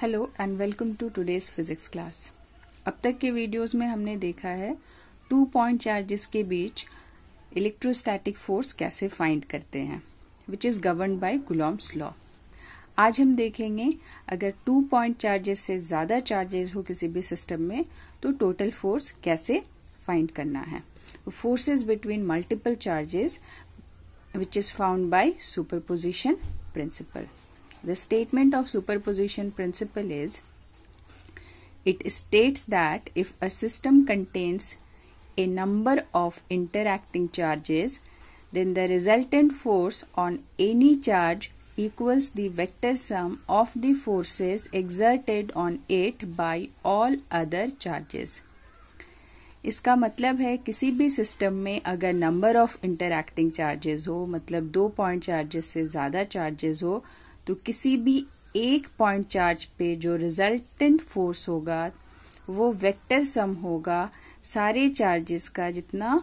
Hello and welcome to today's physics class अब तक के वीडियोस में हमने देखा है टू पॉइंट चार्जेस के बीच इलेक्ट्रोस्टैटिक फोर्स कैसे फाइंड करते हैं which is govern by Coulomb's law आज हम देखेंगे अगर टू पॉइंट चार्जेस से ज्यादा चार्जेस हो किसी भी सिस्टम में तो टोटल फोर्स कैसे फाइंड करना है forces between multiple charges which is found by superposition principle The statement of superposition principle is it states that if a system contains a number of interacting charges, then the resultant force on any charge equals the vector sum of the forces exerted on it by all other charges. इसका मतलब है किसी भी system में अगर number of interacting charges हो मतलब दो पॉइंट चार्जेस से ज़्यादा चार्जेस हो तो किसी भी एक पॉइंट चार्ज पे जो रिजल्टेंट फोर्स होगा वो वेक्टर सम होगा सारे चार्जेस का जितना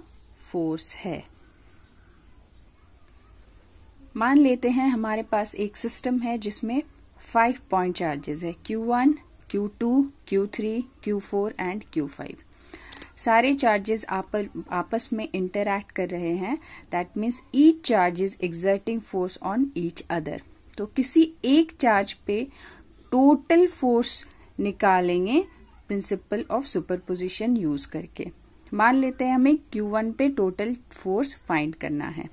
फोर्स है मान लेते हैं हमारे पास एक सिस्टम है जिसमें फाइव पॉइंट चार्जेस है q one q two q three q four and q five सारे चार्जेस आप, आपस में इंटरैक्ट कर रहे हैं that means each is exerting force on each other तो किसी एक चार्ज पे टोटल फोर्स निकालेंगे प्रिंसिपल ऑफ सुपरपोजिशन यूज करके मान लेते हैं हमें Q1 पे टोटल फोर्स फाइंड करना है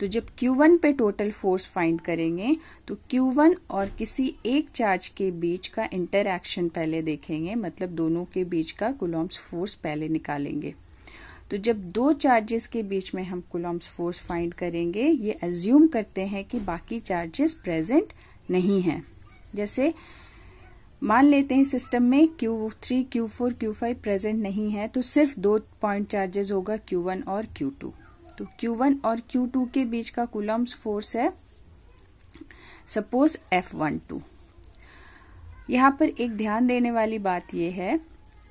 तो जब Q1 पे टोटल फोर्स फाइंड करेंगे तो Q1 और किसी एक चार्ज के बीच का इंटरक्शन पहले देखेंगे मतलब दोनों के बीच का कुलॉम्स फोर्स पहले निकालेंगे तो जब दो चार्जेस के बीच में हम कुलम्स फोर्स फाइंड करेंगे ये एज्यूम करते हैं कि बाकी चार्जेस प्रेजेंट नहीं हैं जैसे मान लेते हैं सिस्टम में Q3, Q4, Q5 प्रेजेंट नहीं है तो सिर्फ दो पॉइंट चार्जेस होगा Q1 और Q2 तो Q1 और Q2 के बीच का कुलम्स फोर्स है सपोज F12 यहां पर एक ध्यान देने वाली बात यह है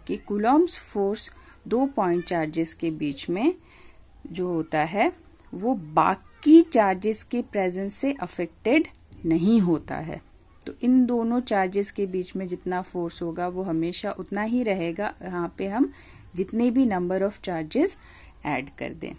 कि कुलम्स फोर्स दो पॉइंट चार्जेस के बीच में जो होता है वो बाकी चार्जेस के प्रेजेंस से अफेक्टेड नहीं होता है तो इन दोनों चार्जेस के बीच में जितना फोर्स होगा वो हमेशा उतना ही रहेगा यहाँ पे हम जितने भी नंबर ऑफ चार्जेस ऐड कर दें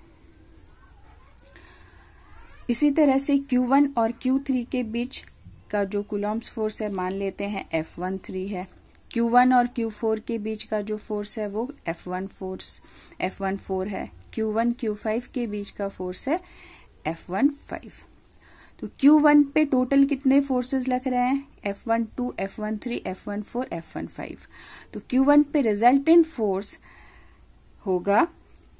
इसी तरह से Q1 और Q3 के बीच का जो कुलम्स फोर्स है मान लेते हैं F13 है Q1 और Q4 के बीच का जो फोर्स है वो F1 फोर्स एफ फोर है Q1 Q5 के बीच का फोर्स है वन फाइव तो Q1 पे टोटल कितने फोर्सेस लग रहे हैं F F one one one two three four F one five तो Q1 पे रिजल्टेंट फोर्स होगा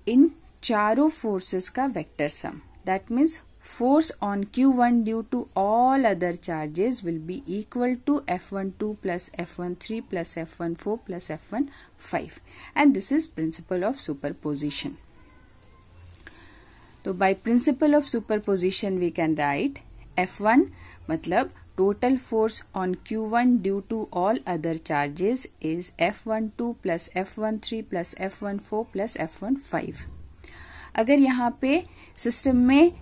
इन चारों फोर्सेस का vector sum that means force on q1 due to all other charges will be equal to f12 plus f13 plus f14 plus f15 and this is principle of superposition so by principle of superposition we can write f1 matlab total force on q1 due to all other charges is f12 plus f13 plus f14 plus f15 अगर यहाँ पे system में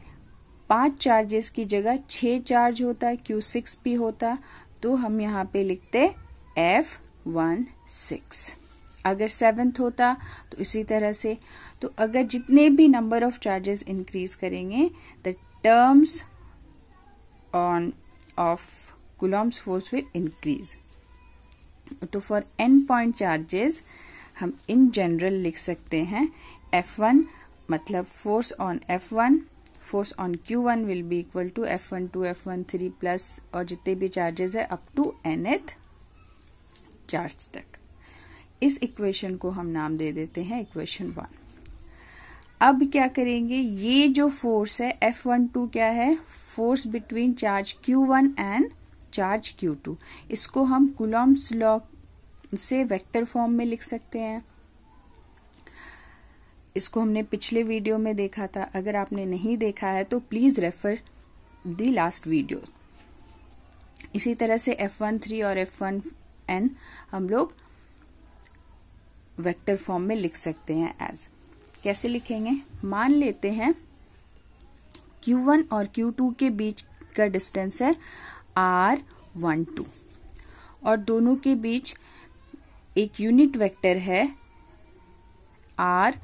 पांच charges की जगह छह charge होता है क्यू सिक्स पी होता तो हम यहाँ पे लिखते एफ वन सिक्स अगर सेवेंथ होता तो इसी तरह से तो अगर जितने भी नंबर ऑफ चार्जेस इंक्रीज करेंगे the terms on of Coulomb's force will increase तो फॉर एन पॉइंट चार्जेस हम इन जनरल लिख सकते हैं एफ वन मतलब force on F one force on q one will be equal to F one two F one three plus और जितने भी charges है up to nth charge तक इस इक्वेशन को हम नाम दे देते हैं इक्वेशन वन अब क्या करेंगे ये जो फोर्स है एफ वन टू क्या है force between charge q one and charge q two इसको हम कुलम्स लॉ से वेक्टर फॉर्म में लिख सकते हैं इसको हमने पिछले वीडियो में देखा था अगर आपने नहीं देखा है तो please refer the last video इसी तरह से एफ वन थ्री और एफ वन एन हम लोग वेक्टर फॉर्म में लिख सकते हैं एज कैसे लिखेंगे मान लेते हैं Q1 और Q2 के बीच का डिस्टेंस है आर वन टू और दोनों के बीच एक यूनिट वेक्टर है आर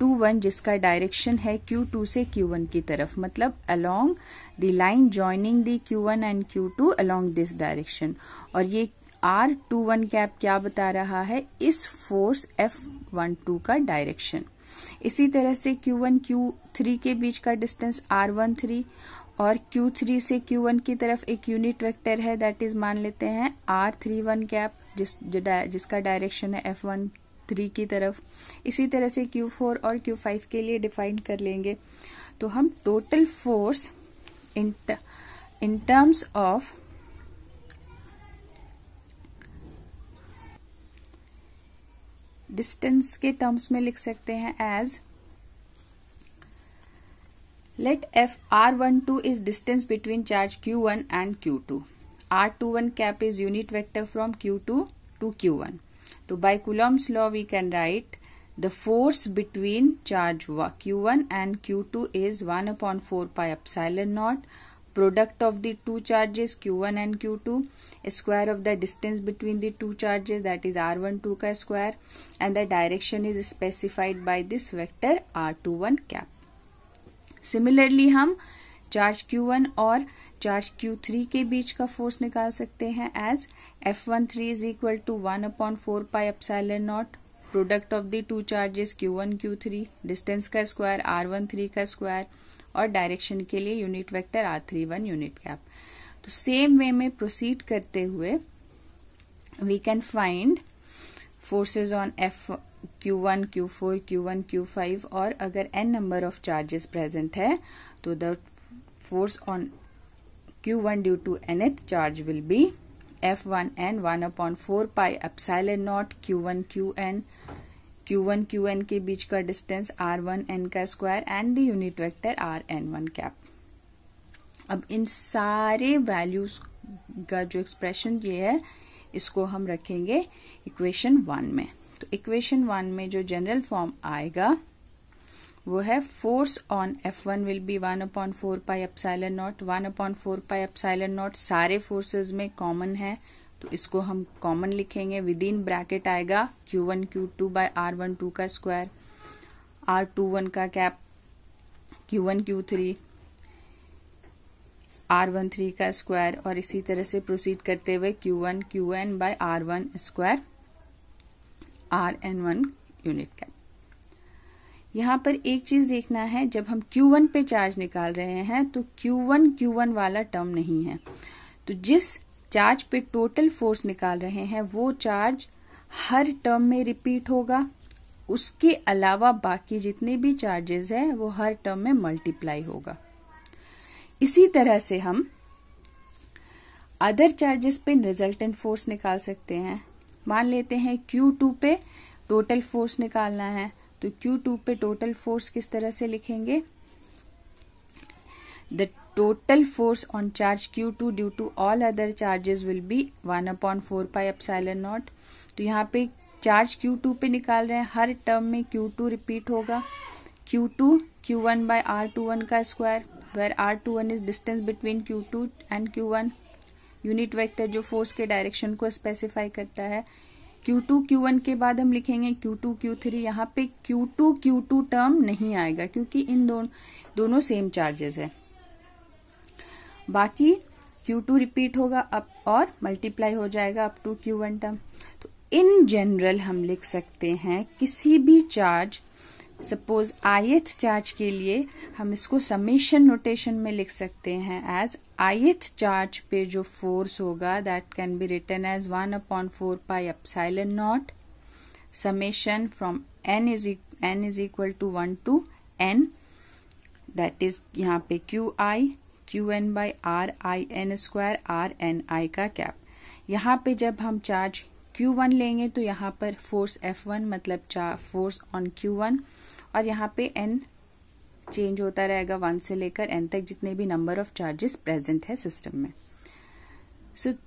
टू वन जिसका डायरेक्शन है क्यू टू से क्यू वन की तरफ मतलब along the line joining the q one and q two along this direction और ये आर टू वन कैप क्या बता रहा है इस फोर्स एफ वन टू का डायरेक्शन इसी तरह से क्यू वन क्यू थ्री के बीच का डिस्टेंस आर वन थ्री और Q3 से Q1 की तरफ एक यूनिट वेक्टर है दैट इज मान लेते हैं R31 कैप जिस जिसका डायरेक्शन है F1 थ्री की तरफ इसी तरह से क्यू फोर और क्यू फाइव के लिए डिफाइन कर लेंगे तो हम total force in in terms of distance के टर्म्स में लिख सकते हैं as let F r one two is distance between charge q one and q two r two one cap is unit vector from q two to q one So by Coulomb's law we can write the force between charge Q1 and Q2 is 1 upon 4 pi epsilon naught product of the two charges Q1 and Q2 square of the distance between the two charges that is R12 ka square and the direction is specified by this vector R21 cap. Similarly, hum charge Q1 और charge Q3 के बीच का force निकाल सकते हैं as F one three is equal to one upon four pi epsilon naught product of the two charges q one q three distance का square r one three का square और direction के लिए unit vector r three one unit cap तो same way में proceed करते हुए we can find forces on F q one q four q one q five और अगर n number of charges present है तो the force on q1 due to nth charge will be f1 n 1 upon 4 pi epsilon naught q1 qn q1 qn के बीच का distance r1 n का square and the unit vector r n1 cap अब इन सारे values का जो expression ये है इसको हम रखेंगे इक्वेशन वन में तो इक्वेशन वन में जो जनरल फॉर्म आएगा वो है force on F one will be one upon four pi epsilon naught one upon four pi epsilon naught सारे फोर्सेज में कॉमन है तो इसको हम कॉमन लिखेंगे विद इन ब्रैकेट आएगा q one q two by r one two का square r two one का cap q one q three r one three का स्क्वायर और इसी तरह से प्रोसीड करते हुए q one Q N by r one square r n one unit cap यहाँ पर एक चीज देखना है जब हम Q1 पे चार्ज निकाल रहे हैं तो Q1 Q1 वाला टर्म नहीं है तो जिस चार्ज पे टोटल फोर्स निकाल रहे हैं वो चार्ज हर टर्म में रिपीट होगा उसके अलावा बाकी जितने भी चार्जेस है वो हर टर्म में मल्टीप्लाई होगा इसी तरह से हम अदर चार्जेस पे रिजल्टेंट फोर्स निकाल सकते हैं मान लेते हैं Q2 पे टोटल फोर्स निकालना है तो Q2 पे टोटल फोर्स किस तरह से लिखेंगे the total force on charge q2 to to all other charges will be 1 upon 4 pi epsilon naught तो यहाँ पे चार्ज Q2 पे निकाल रहे हैं हर टर्म में Q2 रिपीट होगा Q2 Q1 बाय वन का square where r two one is distance between two and q one unit vector जो फोर्स के डायरेक्शन को स्पेसिफाई करता है Q2 Q1 के बाद हम लिखेंगे Q2 Q3 यहाँ पे Q2 Q2 टर्म नहीं आएगा क्योंकि इन दोनों दोनों सेम चार्जेस है बाकी Q2 रिपीट होगा अब और मल्टीप्लाई हो जाएगा अप टू Q1 टर्म तो इन जनरल हम लिख सकते हैं किसी भी चार्ज सपोज आयथ चार्ज के लिए हम इसको समेशन नोटेशन में लिख सकते हैं एज आईथ चार्ज पे जो फोर्स होगा that can be written as one upon four pi epsilon naught summation from n is n is equal to one to n that is यहाँ पे q i q n by r i n square r n i का cap यहाँ पे जब हम charge q one लेंगे तो यहाँ पर फोर्स एफ वन मतलब फोर्स ऑन क्यू वन और यहाँ पे एन चेंज होता रहेगा वन से लेकर एन तक जितने भी नंबर ऑफ चार्जेस प्रेजेंट है सिस्टम में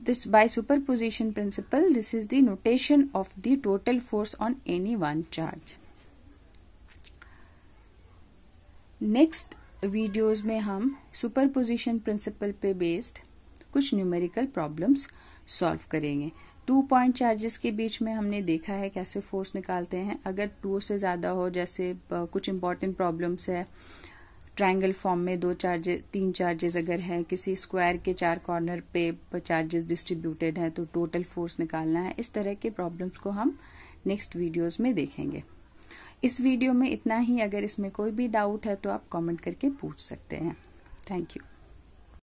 this by superposition principle this is the notation of the total force on any one charge next videos में हम सुपरपोजिशन प्रिंसिपल पे बेस्ड कुछ न्यूमेरिकल प्रॉब्लम्स सॉल्व करेंगे टू पॉइंट चार्जेस के बीच में हमने देखा है कैसे फोर्स निकालते हैं अगर टू से ज़्यादा हो जैसे कुछ इंपॉर्टेंट प्रॉब्लम्स है ट्रायंगल फॉर्म में दो चार्जेस तीन चार्जेस अगर है किसी स्क्वायर के चार कॉर्नर पे चार्जेस डिस्ट्रीब्यूटेड है तो टोटल फोर्स निकालना है इस तरह के प्रॉब्लम्स को हम नेक्स्ट वीडियोज में देखेंगे इस वीडियो में इतना ही अगर इसमें कोई भी डाउट है तो आप कॉमेंट करके पूछ सकते हैं थैंक यू